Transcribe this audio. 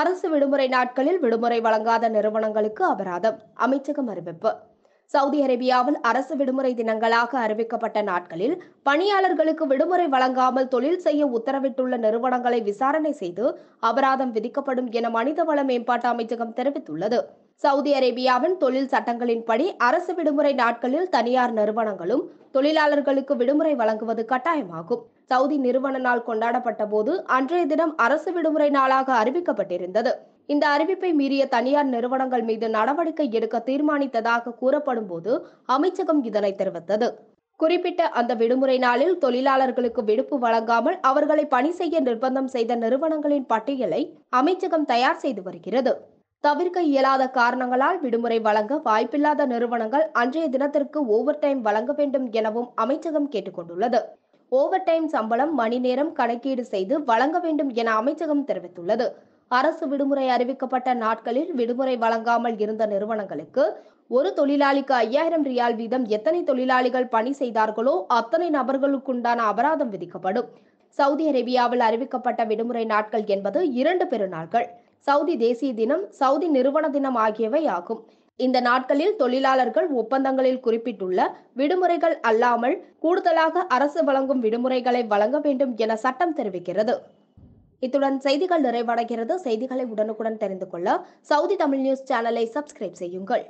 அரசு விடுமுறை நாட்களில் விடுமுறை வழங்காத நிறுவனங்களுக்கு அபராதம் அமைச்சகம் அறிவிப்பு சவுதி அரேபியாவில் அரசு விடுமுறை தினங்களாக அறிவிக்கப்பட்ட நாட்களில் பணியாளர்களுக்கு விடுமுறை வழங்காமல் தொழில் செய்ய உத்தரவிட்டுள்ள நிறுவனங்களை விசாரணை செய்து அபராதம் விதிக்கப்படும் என மனிதவள மேம்பாட்டு அமைச்சகம் தெரிவித்துள்ளது சவுதி அரேபியாவின் தொழில் சட்டங்களின்படி அரசு விடுமுறை நாட்களில் தனியார் நிறுவனங்களும் தொழிலாளர்களுக்கு விடுமுறை வழங்குவது கட்டாயமாகும் சவுதி நிறுவன நாள் கொண்டாடப்பட்ட போது அன்றைய தினம் அரசு விடுமுறை நாளாக அறிவிக்கப்பட்டிருந்தது இந்த அறிவிப்பை மீறிய தனியார் நிறுவனங்கள் மீது நடவடிக்கை எடுக்க தீர்மானித்ததாக கூறப்படும் போது அமைச்சகம் இதனை தெரிவித்தது குறிப்பிட்ட அந்த விடுமுறை நாளில் தொழிலாளர்களுக்கு விடுப்பு வழங்காமல் அவர்களை பணி செய்ய நிர்பந்தம் செய்த நிறுவனங்களின் பட்டியலை அமைச்சகம் தயார் செய்து வருகிறது தவிர்க்க இயலாத காரணங்களால் விடுமுறை வழங்க வாய்ப்பில்லாத நிறுவனங்கள் அன்றைய தினத்திற்கு ஓவர் டைம் வழங்க வேண்டும் எனவும் அமைச்சகம் கேட்டுக்கொண்டுள்ளது ஓவர் டைம் சம்பளம் மணி நேரம் கணக்கீடு செய்து வழங்க வேண்டும் என அமைச்சகம் தெரிவித்துள்ளது அரசு விடுமுறை அறிவிக்கப்பட்ட நாட்களில் விடுமுறை வழங்காமல் இருந்த நிறுவனங்களுக்கு ஒரு தொழிலாளிக்கு ஐயாயிரம் ரியால் வீதம் எத்தனை தொழிலாளிகள் பணி செய்தார்களோ அத்தனை நபர்களுக்குண்டான அபராதம் விதிக்கப்படும் சவுதி அரேபியாவில் அறிவிக்கப்பட்ட விடுமுறை நாட்கள் என்பது இரண்டு பெருநாட்கள் சவுதி தேசிய தினம் சவுதி நிறுவன தினம் ஆகியவை ஆகும் இந்த நாட்களில் தொழிலாளர்கள் ஒப்பந்தங்களில் குறிப்பிட்டுள்ள விடுமுறைகள் அல்லாமல் கூடுதலாக அரசு வழங்கும் விடுமுறைகளை வழங்க வேண்டும் என சட்டம் தெரிவிக்கிறது இத்துடன் செய்திகள் நிறைவடைகிறது செய்திகளை உடனுக்குடன் தெரிந்து கொள்ள சவுதி தமிழ் நியூஸ் சேனலை சப்ஸ்கிரைப் செய்யுங்கள்